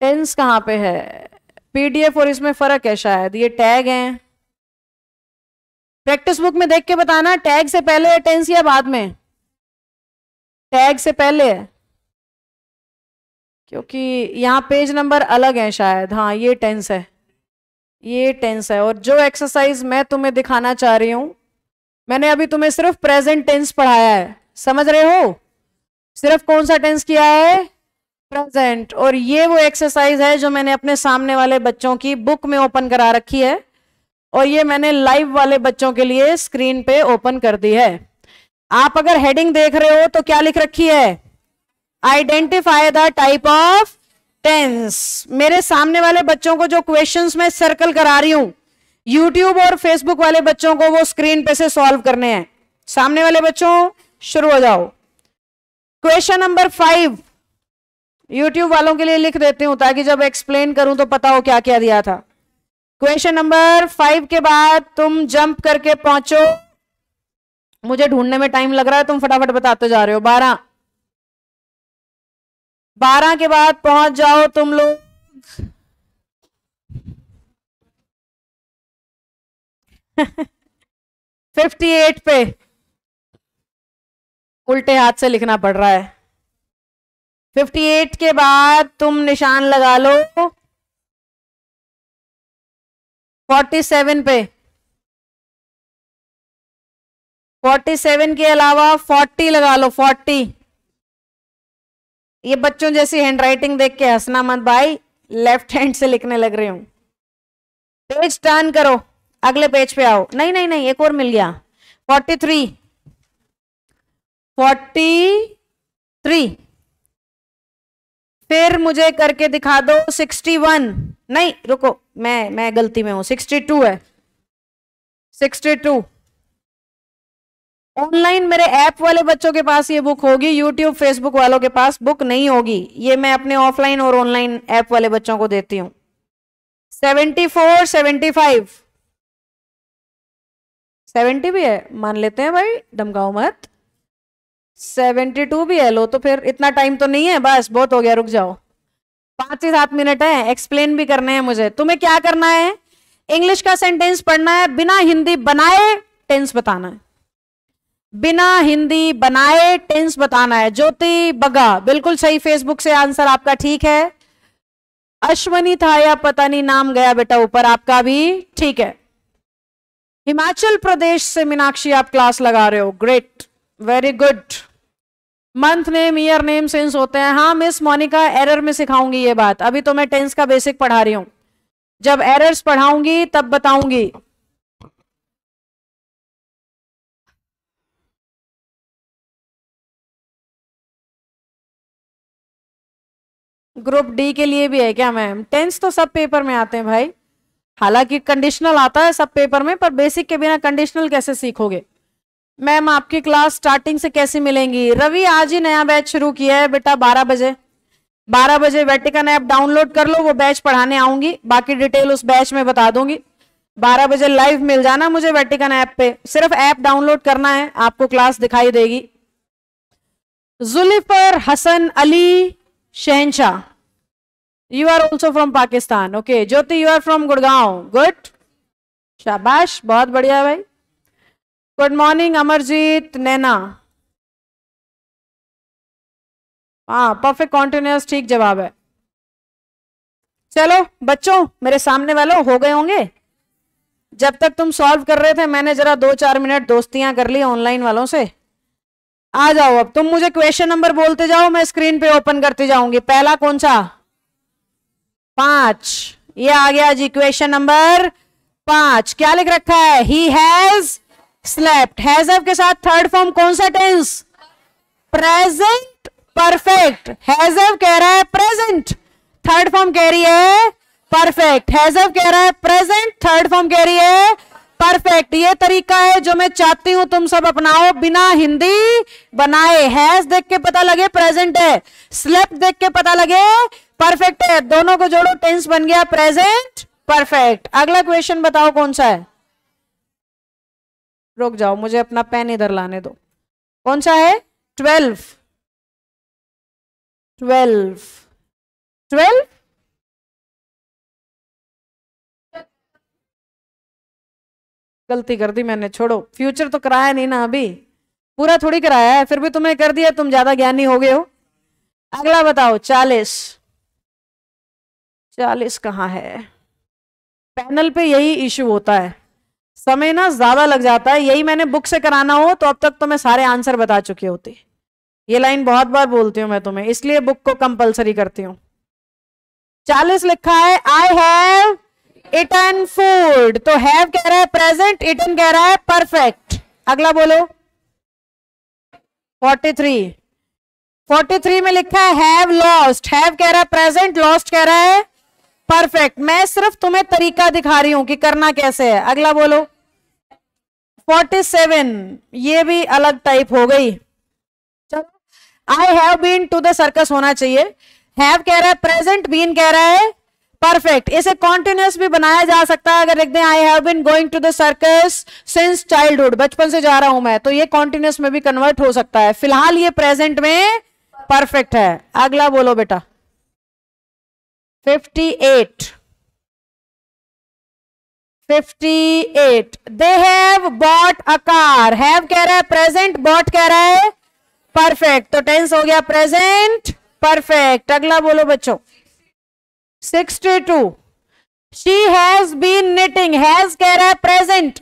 टेंस कहाँ पे है पीडीएफ और इसमें फर्क है शायद ये टैग हैं प्रैक्टिस बुक में देख के बताना टैग से पहले है टेंस या बाद में टैग से पहले है क्योंकि यहाँ पेज नंबर अलग है शायद हाँ ये टेंस है ये टेंस है और जो एक्सरसाइज मैं तुम्हें दिखाना चाह रही हूं मैंने अभी तुम्हें सिर्फ प्रेजेंट टेंस पढ़ाया है समझ रहे हो सिर्फ कौन सा टेंस किया है प्रेजेंट और ये वो एक्सरसाइज है जो मैंने अपने सामने वाले बच्चों की बुक में ओपन करा रखी है और ये मैंने लाइव वाले बच्चों के लिए स्क्रीन पे ओपन कर दी है आप अगर हेडिंग देख रहे हो तो क्या लिख रखी है identify the type of tense मेरे सामने वाले बच्चों को जो क्वेश्चंस मैं सर्कल करा रही हूं यूट्यूब और फेसबुक वाले बच्चों को वो स्क्रीन पे से सॉल्व करने हैं सामने वाले बच्चों शुरू हो जाओ क्वेश्चन नंबर फाइव यूट्यूब वालों के लिए लिख देती हूं ताकि जब एक्सप्लेन करूं तो पता हो क्या क्या दिया था क्वेश्चन नंबर फाइव के बाद तुम जंप करके पहुंचो मुझे ढूंढने में टाइम लग रहा है तुम फटाफट बताते जा रहे हो बारह बारह के बाद पहुंच जाओ तुम लोग फिफ्टी एट पे उल्टे हाथ से लिखना पड़ रहा है फिफ्टी एट के बाद तुम निशान लगा लो फोर्टी सेवन पे फोर्टी सेवन के अलावा फोर्टी लगा लो फोर्टी ये बच्चों जैसी हैंडराइटिंग देख के हंसना मत भाई लेफ्ट हैंड से लिखने लग रही हूं पेज टर्न करो अगले पेज पे आओ नहीं नहीं नहीं एक और मिल गया फोर्टी थ्री फोर्टी थ्री फिर मुझे करके दिखा दो सिक्सटी वन नहीं रुको मैं मैं गलती में हूं सिक्सटी टू है सिक्सटी टू ऑनलाइन मेरे ऐप वाले बच्चों के पास ये बुक होगी यूट्यूब फेसबुक वालों के पास बुक नहीं होगी ये मैं अपने ऑफलाइन और ऑनलाइन ऐप वाले बच्चों को देती हूँ seventy four seventy five seventy भी है मान लेते हैं भाई दमगाओ मत सेवेंटी टू भी है लो तो फिर इतना टाइम तो नहीं है बस बहुत हो गया रुक जाओ पांच से सात मिनट है एक्सप्लेन भी करने हैं मुझे तुम्हें क्या करना है इंग्लिश का सेंटेंस पढ़ना है बिना हिंदी बनाए टेंस बताना है बिना हिंदी बनाए टेंस बताना है ज्योति बगा बिल्कुल सही फेसबुक से आंसर आपका ठीक है अश्वनी था या पता नहीं नाम गया बेटा ऊपर आपका भी ठीक है हिमाचल प्रदेश से मीनाक्षी आप क्लास लगा रहे हो great very good month name year name sense होते हैं हाँ मिस मोनिका एरर में सिखाऊंगी ये बात अभी तो मैं टेंस का बेसिक पढ़ा रही हूं जब एरर्स पढ़ाऊंगी तब बताऊंगी ग्रुप डी के लिए भी है क्या मैम टेंस तो सब पेपर में आते हैं भाई हालांकि कंडीशनल आता है सब पेपर में पर बेसिक के बिना कंडीशनल कैसे सीखोगे मैम आपकी क्लास स्टार्टिंग से कैसे मिलेंगी रवि आज ही नया बैच शुरू किया है बेटा बारह बजे बारह बजे वेटिकन ऐप डाउनलोड कर लो वो बैच पढ़ाने आऊंगी बाकी डिटेल उस बैच में बता दूंगी बारह बजे लाइव मिल जाना मुझे वेटिकन ऐप पे सिर्फ ऐप डाउनलोड करना है आपको क्लास दिखाई देगी जुलिफर Hasan Ali Shahenshah you are also from Pakistan okay Jyoti you are from Gurgaon good शाबाश बहुत बढ़िया भाई गुड मॉर्निंग अमरजीत नैना हाँ परफेक्ट कॉन्टिन्यूस ठीक जवाब है चलो बच्चों मेरे सामने वालों हो गए होंगे जब तक तुम सॉल्व कर रहे थे मैंने जरा दो चार मिनट दोस्तियां कर ली ऑनलाइन वालों से आ जाओ अब तुम मुझे क्वेश्चन नंबर बोलते जाओ मैं स्क्रीन पे ओपन करते जाऊंगी पहला कौन सा पांच ये आ गया जी क्वेश्चन नंबर पांच क्या लिख रखा है ही हैज स्लेप्ट हैज के साथ थर्ड फॉर्म कौन सा टेंस प्रेजेंट परफेक्ट हैज कह रहा है प्रेजेंट थर्ड फॉर्म कह रही है परफेक्ट हैज कह रहा है प्रेजेंट थर्ड फॉर्म कह रही है परफेक्ट ये तरीका है जो मैं चाहती हूं तुम सब अपनाओ बिना हिंदी बनाए हैज देख के पता लगे प्रेजेंट है स्लेप देख के पता लगे परफेक्ट है दोनों को जोड़ो टेंस बन गया प्रेजेंट परफेक्ट अगला क्वेश्चन बताओ कौन सा है रुक जाओ मुझे अपना पेन इधर लाने दो कौन सा है ट्वेल्व ट्वेल्व ट्वेल्व गलती कर दी मैंने छोड़ो फ्यूचर तो कराया नहीं ना अभी पूरा थोड़ी कराया है फिर भी तुम्हें कर दिया तुम ज्यादा ज्ञानी हो गए हो अगला बताओ चालीस चालीस कहाँ है पैनल पे यही इश्यू होता है समय ना ज्यादा लग जाता है यही मैंने बुक से कराना हो तो अब तक तो मैं सारे आंसर बता चुके होती ये लाइन बहुत बार बोलती हूँ मैं तुम्हें इसलिए बुक को कंपलसरी करती हूँ चालीस लिखा है आई हैव इटन फूड तो हैव कह रहा है प्रेजेंट इटन कह रहा है परफेक्ट अगला बोलो 43 43 में लिखा है हैव लॉस्ट हैव कह रहा है प्रेजेंट लॉस्ट कह रहा है परफेक्ट मैं सिर्फ तुम्हें तरीका दिखा रही हूं कि करना कैसे है अगला बोलो 47 ये भी अलग टाइप हो गई चलो I have been to the circus होना चाहिए हैव कह रहा है प्रेजेंट बीन कह रहा है परफेक्ट इसे कॉन्टिन्यूस भी बनाया जा सकता है अगर लिख दें I have been going to the circus since childhood बचपन से जा रहा हूं मैं तो ये कॉन्टिन्यूस में भी कन्वर्ट हो सकता है फिलहाल ये प्रेजेंट में परफेक्ट है अगला बोलो बेटा fifty eight fifty eight they have bought a car have कह रहा है प्रेजेंट बॉट कह रहा है परफेक्ट तो टेंस हो गया प्रेजेंट परफेक्ट अगला बोलो बच्चों sixty two she has been knitting has कह रहा है प्रेजेंट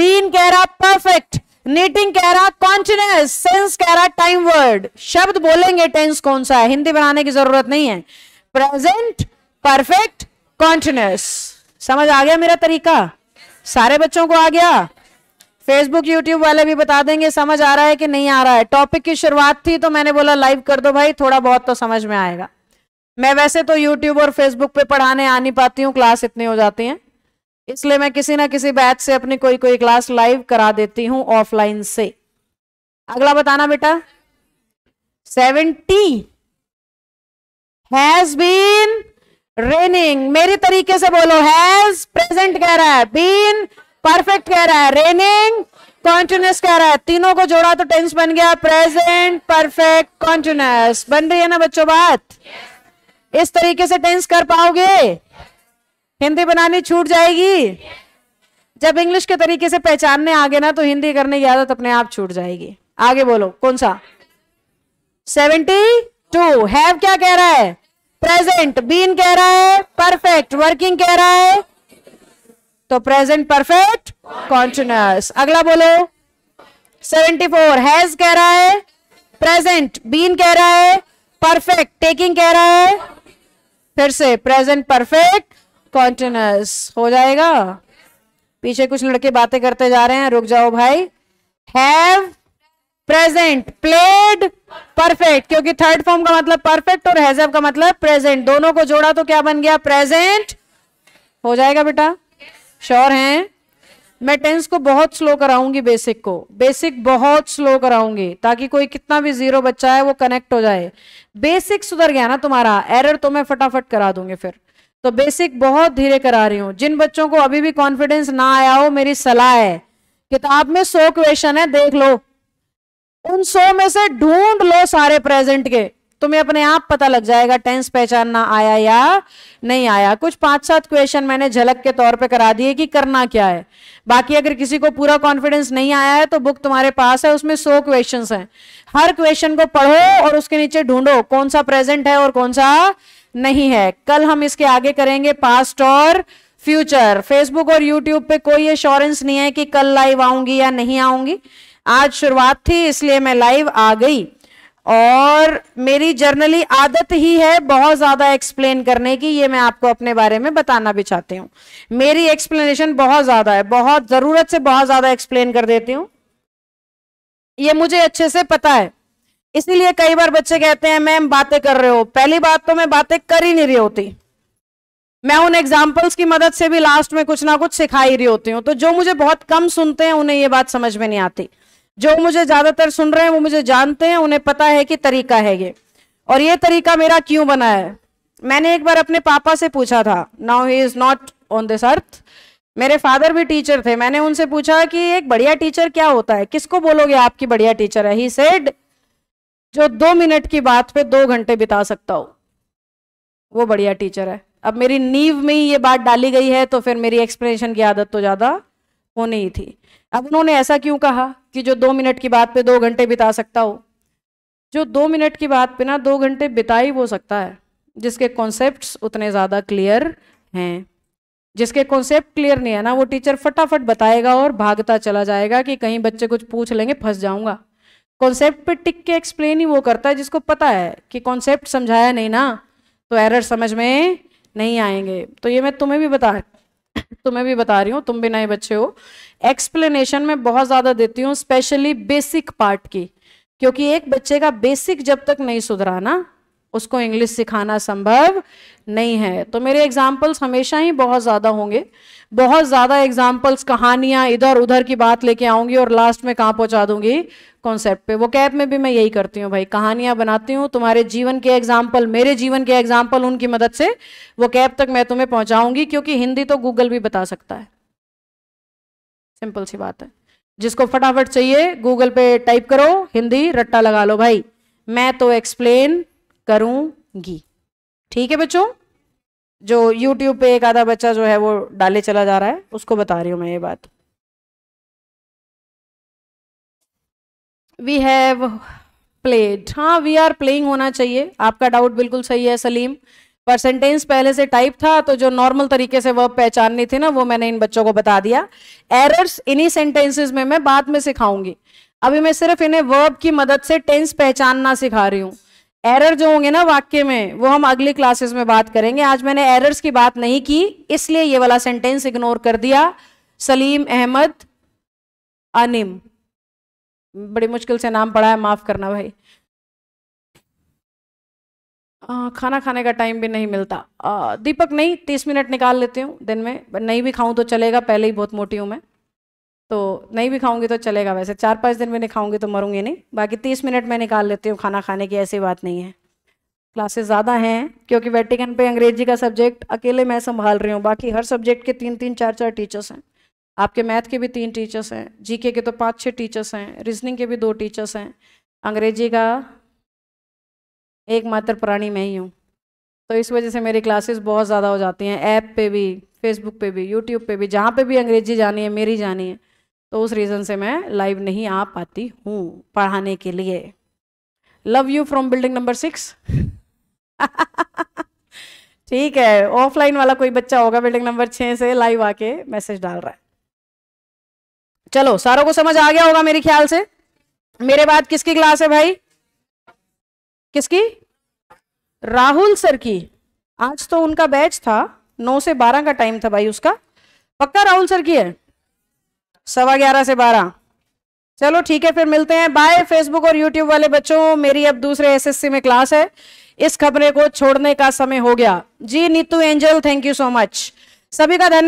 बीन कह रहा परफेक्ट नीटिंग कह रहा कॉन्शियस सेंस कह रहा टाइम वर्ड शब्द बोलेंगे टेंस कौन सा है हिंदी बनाने की जरूरत नहीं है प्रेजेंट परफेक्ट कॉन्टिन्यूस समझ आ गया मेरा तरीका सारे बच्चों को आ गया फेसबुक यूट्यूब वाले भी बता देंगे समझ आ रहा है कि नहीं आ रहा है टॉपिक की शुरुआत थी तो मैंने बोला लाइव कर दो भाई थोड़ा बहुत तो समझ में आएगा मैं वैसे तो यूट्यूब और फेसबुक पे पढ़ाने आ नहीं पाती हूँ क्लास इतनी हो जाती हैं इसलिए मैं किसी ना किसी बैच से अपनी कोई कोई क्लास लाइव करा देती हूँ ऑफलाइन से अगला बताना बेटा सेवेंटी हैज बीन रेनिंग मेरे तरीके से बोलो हैज प्रेजेंट कह रहा है बीन परफेक्ट कह रहा है रेनिंग कॉन्टिन्यूस कह रहा है तीनों को जोड़ा तो टेंस बन गया प्रेजेंट परफेक्ट कॉन्टिन्यूस बन रही है ना बच्चों बात yes. इस तरीके से टेंस कर पाओगे हिंदी बनानी छूट जाएगी जब इंग्लिश के तरीके से पहचानने आगे ना तो हिंदी करने की आदत अपने आप छूट जाएगी आगे बोलो कौन सा सेवेंटी टू हैव क्या कह रहा है प्रेजेंट बीन कह रहा है परफेक्ट वर्किंग कह रहा है तो प्रेजेंट परफेक्ट कॉन्टिन्यूस अगला बोलो सेवेंटी फोर हैज कह रहा है प्रेजेंट बीन कह रहा है परफेक्ट टेकिंग कह रहा है फिर से प्रेजेंट परफेक्ट कॉन्टिन्यूस हो जाएगा पीछे कुछ लड़के बातें करते जा रहे हैं रुक जाओ भाई हैव प्रेजेंट प्लेड परफेक्ट क्योंकि थर्ड फॉर्म का मतलब परफेक्ट और हैजअप का मतलब प्रेजेंट दोनों को जोड़ा तो क्या बन गया प्रेजेंट हो जाएगा बेटा श्योर sure हैं मैं टेंस को बहुत स्लो कराऊंगी बेसिक को बेसिक बहुत स्लो कराऊंगी ताकि कोई कितना भी जीरो बच्चा है वो कनेक्ट हो जाए बेसिक सुधर गया ना तुम्हारा एरर तो मैं फटाफट करा दूंगी फिर तो बेसिक बहुत धीरे करा रही हूँ जिन बच्चों को अभी भी कॉन्फिडेंस ना आया हो मेरी सलाह है किताब में सौ क्वेश्चन है देख लो उन सौ में से ढूंढ लो सारे प्रेजेंट के तुम्हें अपने आप पता लग जाएगा टेंस पहचानना आया या नहीं आया कुछ पांच सात क्वेश्चन मैंने झलक के तौर पे करा दिए कि करना क्या है बाकी अगर किसी को पूरा कॉन्फिडेंस नहीं आया है तो बुक तुम्हारे पास है उसमें सौ क्वेश्चन है हर क्वेश्चन को पढ़ो और उसके नीचे ढूंढो कौन सा प्रेजेंट है और कौन सा नहीं है कल हम इसके आगे करेंगे पास्ट और फ्यूचर फेसबुक और यूट्यूब पे कोई एश्योरेंस नहीं है कि कल लाइव आऊंगी या नहीं आऊंगी आज शुरुआत थी इसलिए मैं लाइव आ गई और मेरी जर्नली आदत ही है बहुत ज़्यादा एक्सप्लेन करने की ये मैं आपको अपने बारे में बताना भी चाहती हूँ मेरी एक्सप्लेनेशन बहुत ज़्यादा है बहुत ज़रूरत से बहुत ज़्यादा एक्सप्लेन कर देती हूँ ये मुझे अच्छे से पता है इसीलिए कई बार बच्चे कहते हैं मैम बातें कर रहे हो पहली बात तो मैं बातें कर ही नहीं रही होती मैं उन एग्जाम्पल्स की मदद से भी लास्ट में कुछ ना कुछ सिखा ही रही होती हूँ तो जो मुझे बहुत कम सुनते हैं उन्हें ये बात समझ में नहीं आती जो मुझे ज्यादातर सुन रहे हैं वो मुझे जानते हैं उन्हें पता है कि तरीका है ये और ये तरीका मेरा क्यों बना है मैंने एक बार अपने पापा से पूछा था now he is not on this earth मेरे फादर भी टीचर थे मैंने उनसे पूछा कि एक बढ़िया टीचर क्या होता है किसको बोलोगे आपकी बढ़िया टीचर है ही सेड जो दो मिनट की बात पे दो घंटे बिता सकता हो वो बढ़िया टीचर है अब मेरी नींव में ही ये बात डाली गई है तो फिर मेरी एक्सप्लेनेशन की आदत तो ज़्यादा होनी ही थी अब उन्होंने ऐसा क्यों कहा कि जो दो मिनट की बात पे दो घंटे बिता सकता हो जो दो मिनट की बात पे ना दो घंटे बिता ही वो सकता है जिसके कॉन्सेप्ट उतने ज़्यादा क्लियर हैं जिसके कॉन्सेप्ट क्लियर नहीं है ना वो टीचर फटाफट बताएगा और भागता चला जाएगा कि कहीं बच्चे कुछ पूछ लेंगे फंस जाऊंगा कॉन्सेप्ट पे टिक के एक्सप्लेन ही वो करता है जिसको पता है कि कॉन्सेप्ट समझाया नहीं ना तो एरर समझ में नहीं आएंगे तो ये मैं तुम्हें भी बता तुम्हें तो भी बता रही हूँ तुम भी नए बच्चे हो एक्सप्लेनेशन में बहुत ज़्यादा देती हूँ स्पेशली बेसिक पार्ट की क्योंकि एक बच्चे का बेसिक जब तक नहीं सुधरा ना उसको इंग्लिश सिखाना संभव नहीं है तो मेरे एग्जाम्पल्स हमेशा ही बहुत ज़्यादा होंगे बहुत ज़्यादा एग्जाम्पल्स कहानियाँ इधर उधर की बात लेके आऊँगी और लास्ट में कहाँ पहुँचा दूंगी कॉन्सेप्ट पे वो कैब में भी मैं यही करती हूँ भाई कहानियाँ बनाती हूँ तुम्हारे जीवन के एग्जाम्पल मेरे जीवन के एग्जाम्पल उनकी मदद से वो कैब तक मैं तुम्हें पहुँचाऊँगी क्योंकि हिंदी तो गूगल भी बता सकता है सिंपल सी बात है जिसको फटाफट चाहिए गूगल पे टाइप करो हिंदी रट्टा लगा लो भाई मैं तो एक्सप्लेन करूंगी ठीक है बच्चों जो यूट्यूब पे एक आधा बच्चा जो है वो डाले चला जा रहा है उसको बता रही हूं मैं ये बात वी हैव प्लेड हाँ वी आर प्लेइंग होना चाहिए आपका डाउट बिल्कुल सही है सलीम पर सेंटेंस पहले से टाइप था तो जो नॉर्मल तरीके से वर्ब पहचाननी थी ना वो मैंने इन बच्चों को बता दिया एरर्स इन्हीं सेंटेंसेस में मैं बाद में सिखाऊंगी अभी मैं सिर्फ इन्हें वर्ब की मदद से टेंस पहचानना सिखा रही हूँ एरर जो होंगे ना वाक्य में वो हम अगली क्लासेस में बात करेंगे आज मैंने एरर्स की बात नहीं की इसलिए ये वाला सेंटेंस इग्नोर कर दिया सलीम अहमद अनिम बड़ी मुश्किल से नाम पड़ा है माफ करना भाई आ, खाना खाने का टाइम भी नहीं मिलता आ, दीपक नहीं तीस मिनट निकाल लेती हूँ दिन में नहीं भी खाऊं तो चलेगा पहले ही बहुत मोटी हूं मैं तो नहीं भी खाऊंगी तो चलेगा वैसे चार पाँच दिन नहीं खाऊंगी तो मरूंगी नहीं बाकी तीस मिनट मैं निकाल लेती हूँ खाना खाने की ऐसी बात नहीं है क्लासेस ज़्यादा हैं क्योंकि वेटिकन पे अंग्रेजी का सब्जेक्ट अकेले मैं संभाल रही हूँ बाकी हर सब्जेक्ट के तीन तीन चार चार टीचर्स हैं आपके मैथ के भी तीन टीचर्स हैं जी के तो पाँच छः टीचर्स हैं रीजनिंग के भी दो टीचर्स हैं अंग्रेजी का एकमात्र प्राणी मैं ही हूँ तो इस वजह से मेरी क्लासेस बहुत ज़्यादा हो जाती हैं ऐप पे भी फेसबुक पे भी यूट्यूब पे भी जहाँ पे भी अंग्रेजी जानी है मेरी जानी है तो उस रीज़न से मैं लाइव नहीं आ पाती हूँ पढ़ाने के लिए love you from building number six ठीक है ऑफलाइन वाला कोई बच्चा होगा बिल्डिंग नंबर छः से लाइव आके मैसेज डाल रहा है चलो सारों को समझ आ गया होगा मेरे ख्याल से मेरे बाद किसकी क्लास है भाई किसकी राहुल सर की आज तो उनका बैच था नौ से बारह का टाइम था भाई उसका पक्का राहुल सर की है सवा ग्यारह से बारह चलो ठीक है फिर मिलते हैं बाय फेसबुक और यूट्यूब वाले बच्चों मेरी अब दूसरे एसएससी में क्लास है इस खबरें को छोड़ने का समय हो गया जी Neetu Angel thank you so much सभी का धन्यवाद